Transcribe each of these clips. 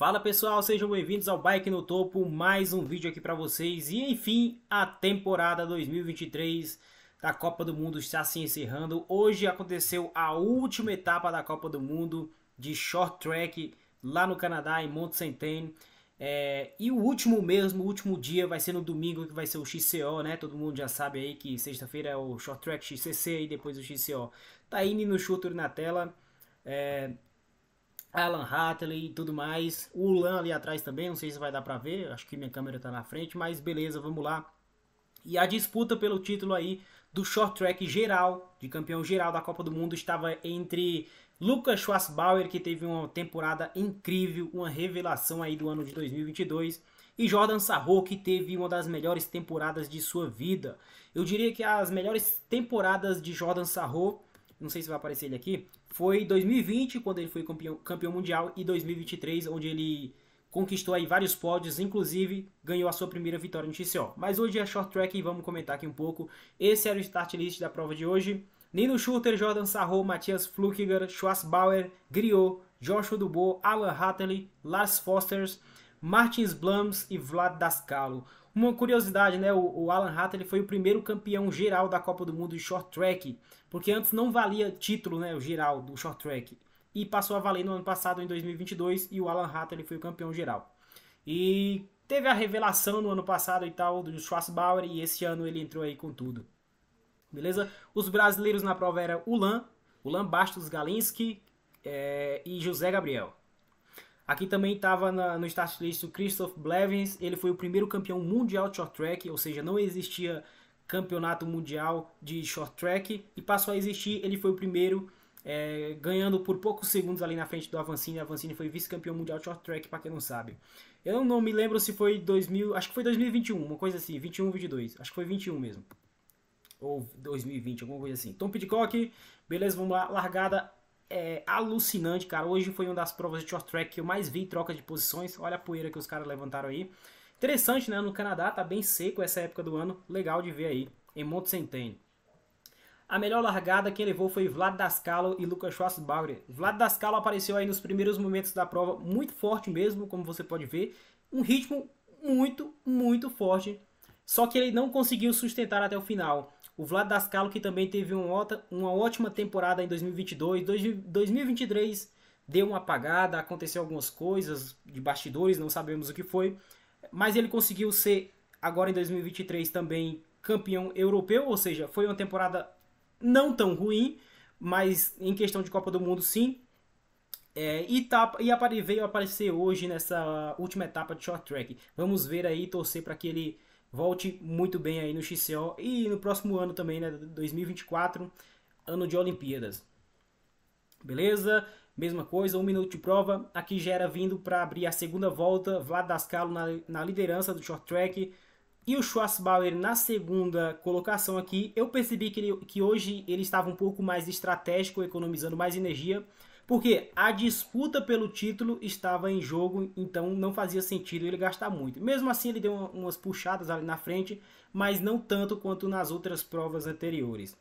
Fala pessoal, sejam bem-vindos ao Bike no Topo, mais um vídeo aqui para vocês. E enfim, a temporada 2023 da Copa do Mundo está se encerrando. Hoje aconteceu a última etapa da Copa do Mundo de short track lá no Canadá, em Mont Saint-Anne. É, e o último mesmo, o último dia vai ser no domingo que vai ser o XCO, né? Todo mundo já sabe aí que sexta-feira é o short track XCC e depois o XCO. Tá indo no shooter na tela. É, Alan Hartley e tudo mais. O Lan ali atrás também, não sei se vai dar para ver, acho que minha câmera está na frente, mas beleza, vamos lá. E a disputa pelo título aí do short track geral, de campeão geral da Copa do Mundo, estava entre Lucas Schwarzbauer, que teve uma temporada incrível, uma revelação aí do ano de 2022, e Jordan Sarro, que teve uma das melhores temporadas de sua vida. Eu diria que as melhores temporadas de Jordan Sarro, não sei se vai aparecer ele aqui, foi 2020, quando ele foi campeão, campeão mundial, e 2023, onde ele conquistou aí vários pódios, inclusive ganhou a sua primeira vitória no XCO. Mas hoje é short track e vamos comentar aqui um pouco. Esse era o start list da prova de hoje. Nino Schurter, Jordan Sarro, Matias Flukiger, Schwarzbauer, Griot, Joshua Dubois, Alan Hatley, Lars Fosters, Martins Blums e Vlad Dascalo. Uma curiosidade, né? O, o Alan Hatta ele foi o primeiro campeão geral da Copa do Mundo de short track, porque antes não valia título, né? O geral do short track e passou a valer no ano passado, em 2022, e o Alan Hatta ele foi o campeão geral. E teve a revelação no ano passado e tal do Schwarzbauer e esse ano ele entrou aí com tudo. Beleza? Os brasileiros na prova eram Ulan, Ulan Bastos Galinski é, e José Gabriel. Aqui também estava no start list o Christoph Blevins, ele foi o primeiro campeão mundial de short track, ou seja, não existia campeonato mundial de short track e passou a existir, ele foi o primeiro é, ganhando por poucos segundos ali na frente do Avancini, Avancini foi vice-campeão mundial de short track, para quem não sabe. Eu não me lembro se foi 2000, acho que foi 2021, uma coisa assim, 21, 22, acho que foi 21 mesmo. Ou 2020, alguma coisa assim. Tom Pidcock, beleza, vamos lá, largada é alucinante, cara. Hoje foi uma das provas de short track que eu mais vi troca de posições. Olha a poeira que os caras levantaram aí. Interessante, né? No Canadá tá bem seco essa época do ano. Legal de ver aí, em Monte Centeno. A melhor largada que levou foi Vlad Dascalo e Lucas Schwarzbauer. Vlad Dascalo apareceu aí nos primeiros momentos da prova, muito forte mesmo, como você pode ver. Um ritmo muito, muito forte. Só que ele não conseguiu sustentar até o final. O Vlad Dascalo, que também teve uma ótima temporada em 2022. 2023 deu uma apagada, aconteceu algumas coisas de bastidores, não sabemos o que foi. Mas ele conseguiu ser, agora em 2023, também campeão europeu. Ou seja, foi uma temporada não tão ruim, mas em questão de Copa do Mundo, sim. É, e, tá, e veio aparecer hoje nessa última etapa de short track. Vamos ver aí, torcer para que ele volte muito bem aí no XCO e no próximo ano também, né, 2024, ano de Olimpíadas. Beleza? Mesma coisa, um minuto de prova. Aqui já era vindo para abrir a segunda volta. Vlad Dascalo na, na liderança do short track. E o Schwarzbauer na segunda colocação aqui. Eu percebi que, ele, que hoje ele estava um pouco mais estratégico, economizando mais energia porque a disputa pelo título estava em jogo, então não fazia sentido ele gastar muito. Mesmo assim, ele deu umas puxadas ali na frente, mas não tanto quanto nas outras provas anteriores.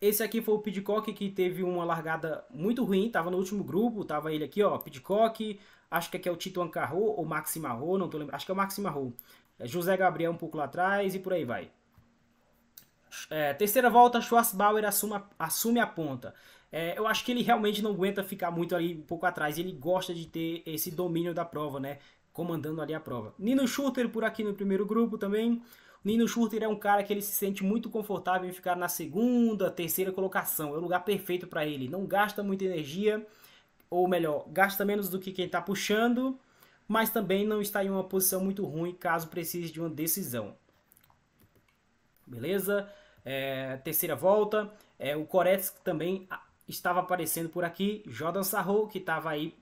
Esse aqui foi o Pidcock que teve uma largada muito ruim, estava no último grupo, estava ele aqui, ó, Pidcock, acho que aqui é o Tito Ancarro ou Maxi Marro, não tô lembrando, acho que é o Maxi Marro. É José Gabriel um pouco lá atrás e por aí vai. É, terceira volta, Schwarzbauer assume a, assume a ponta. É, eu acho que ele realmente não aguenta ficar muito ali um pouco atrás. Ele gosta de ter esse domínio da prova, né? Comandando ali a prova. Nino Schurter por aqui no primeiro grupo também. Nino Schurter é um cara que ele se sente muito confortável em ficar na segunda, terceira colocação. É o lugar perfeito para ele. Não gasta muita energia, ou melhor, gasta menos do que quem está puxando, mas também não está em uma posição muito ruim caso precise de uma decisão. Beleza? É, terceira volta. É, o Koretsk também estava aparecendo por aqui, Jordan Sarrou que estava aí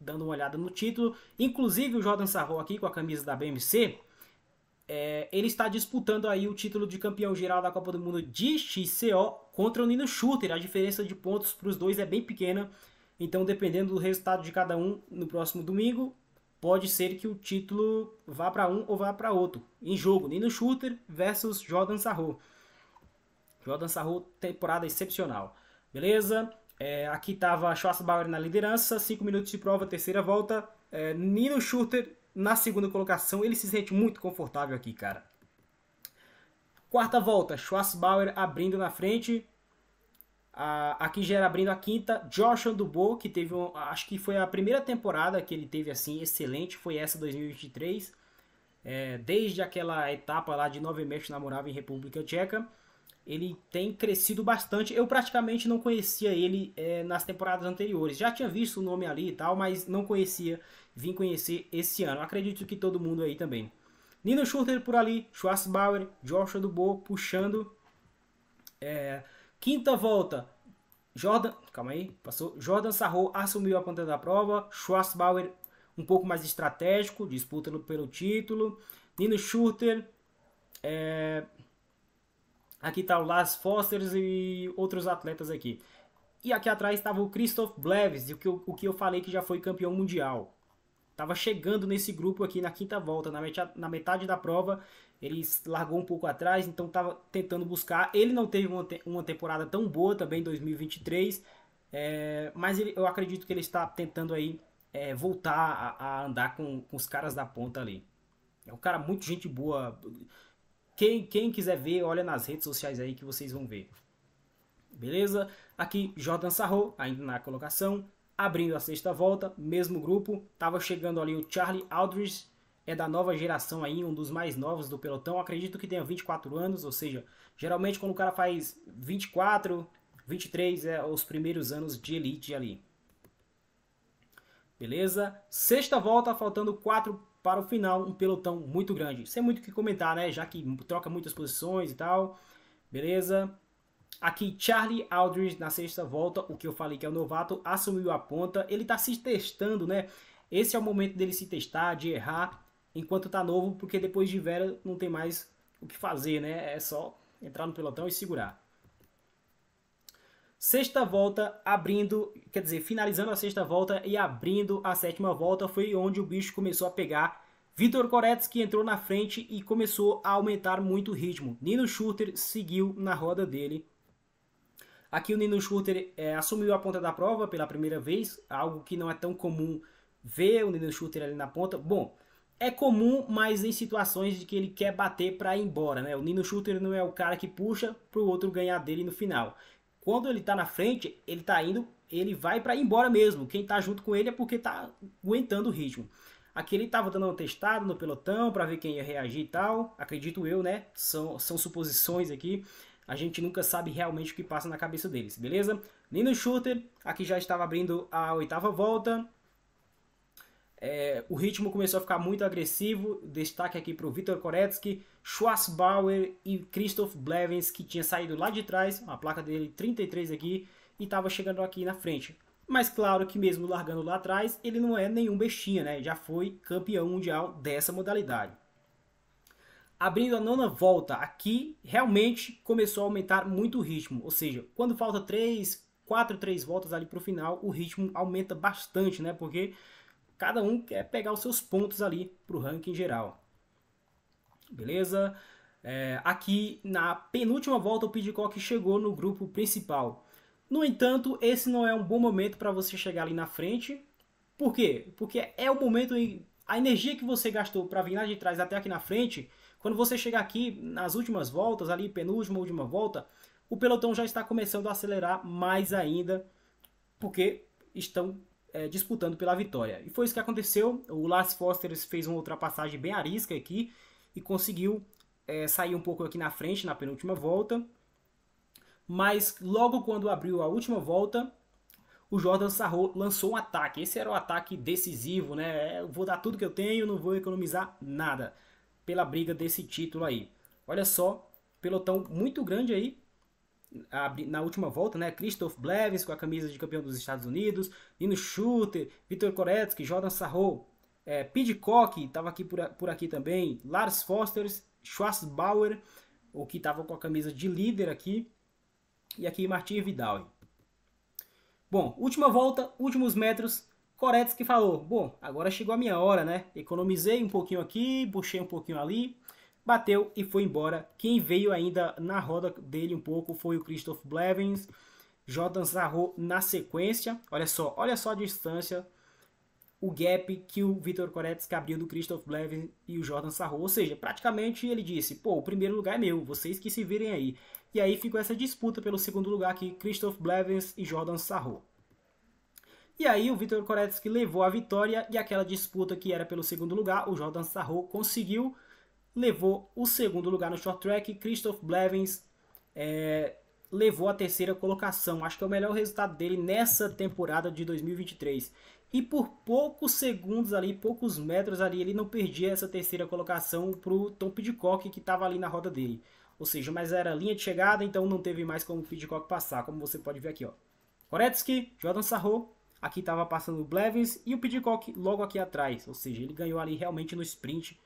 dando uma olhada no título. Inclusive o Jordan Sarrou aqui com a camisa da BMC, é, ele está disputando aí o título de campeão geral da Copa do Mundo de XCO contra o Nino Schurter A diferença de pontos para os dois é bem pequena, então dependendo do resultado de cada um no próximo domingo, pode ser que o título vá para um ou vá para outro. Em jogo, Nino Schurter versus Jordan Sarrou Jordan Sarrou temporada excepcional. Beleza? É, aqui estava Schwarzbauer na liderança, 5 minutos de prova, terceira volta. É, Nino Schurter na segunda colocação, ele se sente muito confortável aqui, cara. Quarta volta, Schwarzbauer abrindo na frente. aqui já era abrindo a quinta. Josh Dubois, que teve, um, acho que foi a primeira temporada que ele teve assim, excelente, foi essa 2023. É, desde aquela etapa lá de nove meses namorava em República Tcheca ele tem crescido bastante. Eu praticamente não conhecia ele é, nas temporadas anteriores. Já tinha visto o nome ali e tal, mas não conhecia. Vim conhecer esse ano. Acredito que todo mundo aí também. Nino Schurter por ali, Schwarzbauer, Joshua Dubois puxando. É, quinta volta, Jordan, calma aí, passou. Jordan Sarro assumiu a ponta da prova. Schwarzbauer um pouco mais estratégico, disputa pelo título. Nino Schurter, é, Aqui está o Lars Foster e outros atletas aqui. E aqui atrás estava o Christoph Bleves, o que, eu, o que eu falei que já foi campeão mundial. Estava chegando nesse grupo aqui na quinta volta, na metade, na metade da prova. Ele largou um pouco atrás, então estava tentando buscar. Ele não teve uma, te uma temporada tão boa também em 2023, é, mas ele, eu acredito que ele está tentando aí é, voltar a, a andar com, com os caras da ponta ali. É um cara muito gente boa quem, quem quiser ver, olha nas redes sociais aí que vocês vão ver. Beleza? Aqui Jordan Sarro, ainda na colocação, abrindo a sexta volta, mesmo grupo. Tava chegando ali o Charlie Aldridge, é da nova geração aí, um dos mais novos do pelotão. Acredito que tenha 24 anos, ou seja, geralmente quando o cara faz 24, 23 é os primeiros anos de elite ali. Beleza? Sexta volta, faltando 4 para o final um pelotão muito grande. Sem muito o que comentar, né? Já que troca muitas posições e tal. Beleza? Aqui, Charlie Aldridge, na sexta volta, o que eu falei que é o novato, assumiu a ponta. Ele está se testando, né? Esse é o momento dele se testar, de errar, enquanto está novo, porque depois de Vera não tem mais o que fazer, né? É só entrar no pelotão e segurar. Sexta volta abrindo, quer dizer, finalizando a sexta volta e abrindo a sétima volta foi onde o bicho começou a pegar. Vitor Koretsky entrou na frente e começou a aumentar muito o ritmo. Nino Schurter seguiu na roda dele. Aqui o Nino Schurter é, assumiu a ponta da prova pela primeira vez, algo que não é tão comum ver o Nino Schurter ali na ponta. Bom, é comum, mas em situações de que ele quer bater para ir embora, né? O Nino Schurter não é o cara que puxa para o outro ganhar dele no final. Quando ele tá na frente, ele tá indo, ele vai para embora mesmo. Quem tá junto com ele é porque tá aguentando o ritmo. Aqui ele estava dando um testado no pelotão para ver quem ia reagir e tal. Acredito eu, né? São, são suposições aqui. A gente nunca sabe realmente o que passa na cabeça deles, beleza? Nino Schurter aqui já estava abrindo a oitava volta. É, o ritmo começou a ficar muito agressivo. Destaque aqui para o Vitor Koretsky, Schwarzbauer e Christoph Blevins, que tinha saído lá de trás, a placa dele 33 aqui, e estava chegando aqui na frente. Mas claro que mesmo largando lá atrás, ele não é nenhum bestinha, né? Já foi campeão mundial dessa modalidade. Abrindo a nona volta, aqui realmente começou a aumentar muito o ritmo. Ou seja, quando falta 3, 4, 3 voltas ali para o final, o ritmo aumenta bastante, né? Porque cada um quer pegar os seus pontos ali para o ranking geral. Beleza? É, aqui na penúltima volta o Pidcock chegou no grupo principal. No entanto, esse não é um bom momento para você chegar ali na frente. Por quê? Porque é o momento em a energia que você gastou para vir lá de trás até aqui na frente, quando você chegar aqui nas últimas voltas, ali penúltima, última volta, o pelotão já está começando a acelerar mais ainda, porque estão é, disputando pela vitória. E foi isso que aconteceu. O Lars Foster fez uma ultrapassagem bem arisca aqui e conseguiu é, sair um pouco aqui na frente na penúltima volta. Mas logo quando abriu a última volta, o Jordan Sarro lançou um ataque. Esse era o ataque decisivo, né? É, vou dar tudo que eu tenho, não vou economizar nada pela briga desse título aí. Olha só, pelotão muito grande aí, na última volta, né? Christoph Blevins com a camisa de campeão dos Estados Unidos, Nino Schutter, Vitor Koretsky, Jordan Sarro, é, Pidcock estava aqui por, por aqui também, Lars Foster, Schwarzbauer, o que estava com a camisa de líder aqui, e aqui Martin Vidal. Bom, última volta, últimos metros, Koretsky falou, bom, agora chegou a minha hora, né? Economizei um pouquinho aqui, puxei um pouquinho ali, bateu e foi embora. Quem veio ainda na roda dele um pouco foi o Christoph Blevins, Jordan Zarro na sequência. Olha só, olha só a distância, o gap que o Vitor Koretsk abriu do Christoph Blevins e o Jordan Zarro. Ou seja, praticamente ele disse, pô, o primeiro lugar é meu, vocês que se virem aí. E aí ficou essa disputa pelo segundo lugar aqui, Christoph Blevins e Jordan Zarro. E aí o Vitor Koretsky levou a vitória e aquela disputa que era pelo segundo lugar, o Jordan Sarro conseguiu levou o segundo lugar no short track. Christoph Blevins é, levou a terceira colocação. Acho que é o melhor resultado dele nessa temporada de 2023. E por poucos segundos ali, poucos metros ali, ele não perdia essa terceira colocação para o Tom Pidcock, que estava ali na roda dele. Ou seja, mas era linha de chegada, então não teve mais como o Pidcock passar, como você pode ver aqui. ó. Koretsky, Jordan Sarro, aqui estava passando o Blevins e o Pidcock logo aqui atrás. Ou seja, ele ganhou ali realmente no sprint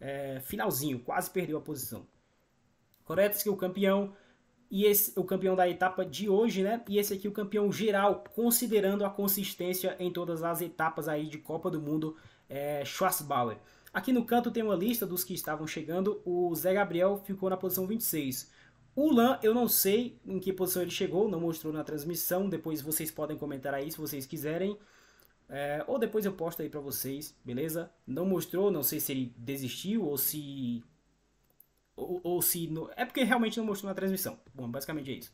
é, finalzinho, quase perdeu a posição. Koretsky, é o campeão, e esse o campeão da etapa de hoje, né? E esse aqui é o campeão geral, considerando a consistência em todas as etapas aí de Copa do Mundo, é, Schwarzbauer. Aqui no canto tem uma lista dos que estavam chegando. O Zé Gabriel ficou na posição 26. O Lan, eu não sei em que posição ele chegou, não mostrou na transmissão. Depois vocês podem comentar aí se vocês quiserem. É, ou depois eu posto aí para vocês, beleza? Não mostrou, não sei se ele desistiu ou se. Ou, ou se. No... É porque realmente não mostrou na transmissão. Bom, basicamente é isso.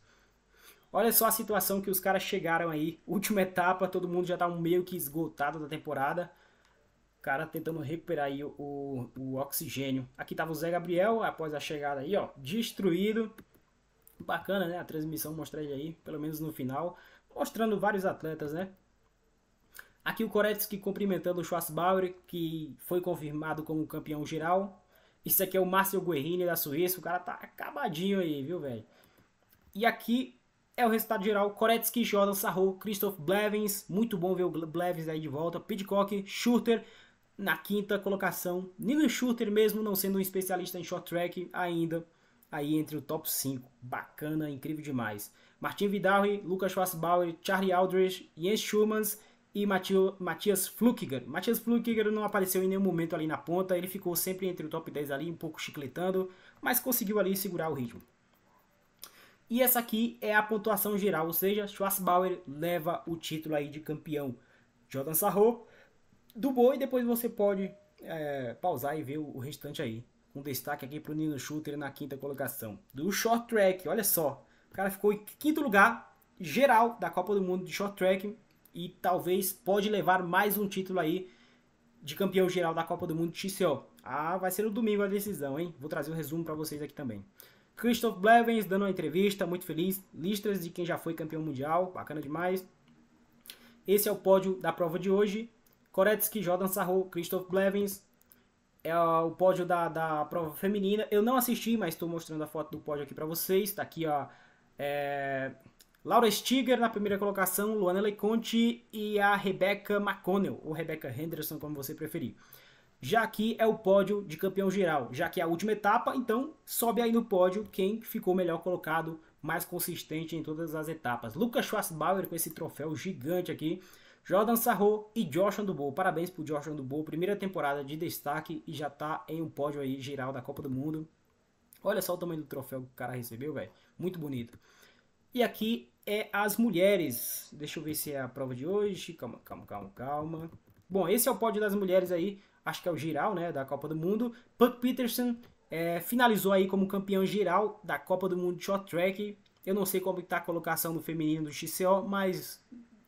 Olha só a situação que os caras chegaram aí. Última etapa, todo mundo já tá meio que esgotado da temporada. O cara tentando recuperar aí o, o, oxigênio. Aqui tava o Zé Gabriel após a chegada aí, ó. Destruído. Bacana, né? A transmissão mostrar aí, pelo menos no final. Mostrando vários atletas, né? Aqui o Koretsky cumprimentando o Schwarzbauer, que foi confirmado como campeão geral. Isso aqui é o Márcio Guerrini da Suíça, o cara tá acabadinho aí, viu, velho? E aqui é o resultado geral, Koretsky, Jordan Sarro, Christoph Blevins, muito bom ver o Blevins aí de volta, Pidcock, Schutter na quinta colocação, Nino Schutter mesmo não sendo um especialista em short track ainda, aí entre o top 5, bacana, incrível demais. Martin Vidal, Lucas Schwarzbauer, Charlie Aldrich, Jens Schumanns, e Matio, Matias Flukiger. Matias Flukiger não apareceu em nenhum momento ali na ponta, ele ficou sempre entre o top 10 ali, um pouco chicletando, mas conseguiu ali segurar o ritmo. E essa aqui é a pontuação geral, ou seja, Schwarzbauer leva o título aí de campeão. Jordan Sarro do boi, depois você pode é, pausar e ver o, o restante aí. Um destaque aqui para o Nino Schutter na quinta colocação. Do short track, olha só. O cara ficou em quinto lugar geral da Copa do Mundo de short track e talvez pode levar mais um título aí de campeão geral da Copa do Mundo XCO. Ah, vai ser no domingo a decisão, hein? Vou trazer o um resumo para vocês aqui também. Christoph Blevens dando uma entrevista, muito feliz. Listras de quem já foi campeão mundial, bacana demais. Esse é o pódio da prova de hoje. Koretsky, Jordan Sarro, Christoph Blevins. É o pódio da, da prova feminina. Eu não assisti, mas estou mostrando a foto do pódio aqui para vocês. Está aqui ó, é, Laura Stiger na primeira colocação, Luana Leconte e a Rebecca McConnell, ou Rebecca Henderson, como você preferir. Já aqui é o pódio de campeão geral, já que é a última etapa, então sobe aí no pódio quem ficou melhor colocado, mais consistente em todas as etapas. Lucas Schwarzbauer com esse troféu gigante aqui, Jordan Sarro e Joshan Dubow. Parabéns pro Joshan Dubow, primeira temporada de destaque e já tá em um pódio aí geral da Copa do Mundo. Olha só o tamanho do troféu que o cara recebeu, velho. Muito bonito. E aqui é as mulheres. Deixa eu ver se é a prova de hoje. Calma, calma, calma, calma. Bom, esse é o pódio das mulheres aí. Acho que é o geral, né? Da Copa do Mundo. Puck Peterson é, finalizou aí como campeão geral da Copa do Mundo de Short Track. Eu não sei como está a colocação do feminino do XCO, mas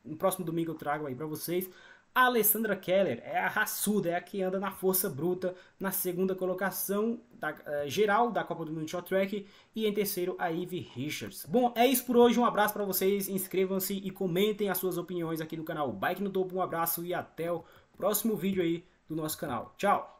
no próximo domingo eu trago aí para vocês. A Alessandra Keller é a raçuda, é a que anda na força bruta na segunda colocação da, uh, geral da Copa do Mundo Short Track e em terceiro a Eve Richards. Bom, é isso por hoje, um abraço para vocês, inscrevam-se e comentem as suas opiniões aqui no canal Bike no Topo, um abraço e até o próximo vídeo aí do nosso canal. Tchau!